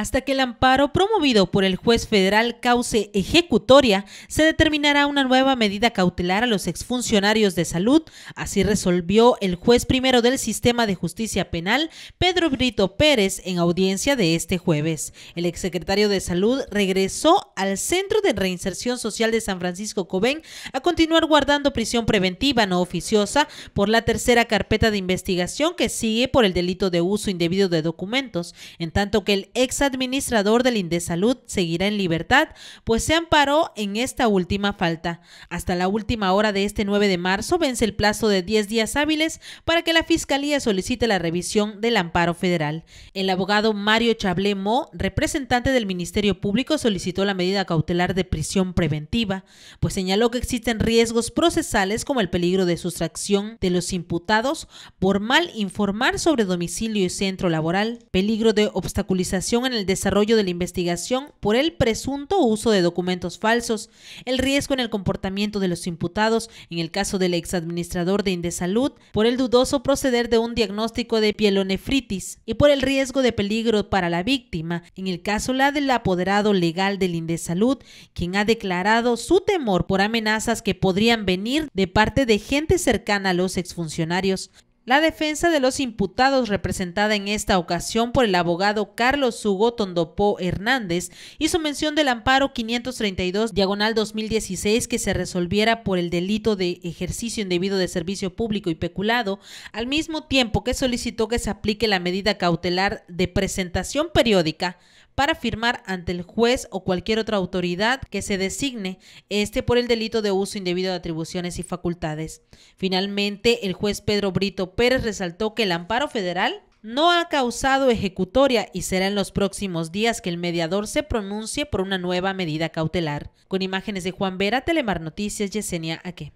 Hasta que el amparo promovido por el juez federal cause ejecutoria, se determinará una nueva medida cautelar a los exfuncionarios de salud. Así resolvió el juez primero del sistema de justicia penal, Pedro Brito Pérez, en audiencia de este jueves. El exsecretario de salud regresó al Centro de Reinserción Social de San Francisco Cobén a continuar guardando prisión preventiva no oficiosa por la tercera carpeta de investigación que sigue por el delito de uso indebido de documentos, en tanto que el ex administrador del Indesalud seguirá en libertad, pues se amparó en esta última falta. Hasta la última hora de este 9 de marzo vence el plazo de 10 días hábiles para que la Fiscalía solicite la revisión del amparo federal. El abogado Mario Chablemo, representante del Ministerio Público, solicitó la medida cautelar de prisión preventiva, pues señaló que existen riesgos procesales como el peligro de sustracción de los imputados por mal informar sobre domicilio y centro laboral, peligro de obstaculización en el el desarrollo de la investigación por el presunto uso de documentos falsos, el riesgo en el comportamiento de los imputados en el caso del exadministrador de Indesalud, por el dudoso proceder de un diagnóstico de pielonefritis y por el riesgo de peligro para la víctima, en el caso la del apoderado legal del Indesalud, quien ha declarado su temor por amenazas que podrían venir de parte de gente cercana a los exfuncionarios. La defensa de los imputados, representada en esta ocasión por el abogado Carlos Hugo Tondopó Hernández, hizo mención del amparo 532 diagonal 2016 que se resolviera por el delito de ejercicio indebido de servicio público y peculado, al mismo tiempo que solicitó que se aplique la medida cautelar de presentación periódica para firmar ante el juez o cualquier otra autoridad que se designe este por el delito de uso indebido de atribuciones y facultades. Finalmente, el juez Pedro Brito Pérez resaltó que el amparo federal no ha causado ejecutoria y será en los próximos días que el mediador se pronuncie por una nueva medida cautelar. Con imágenes de Juan Vera, Telemar Noticias, Yesenia Aque.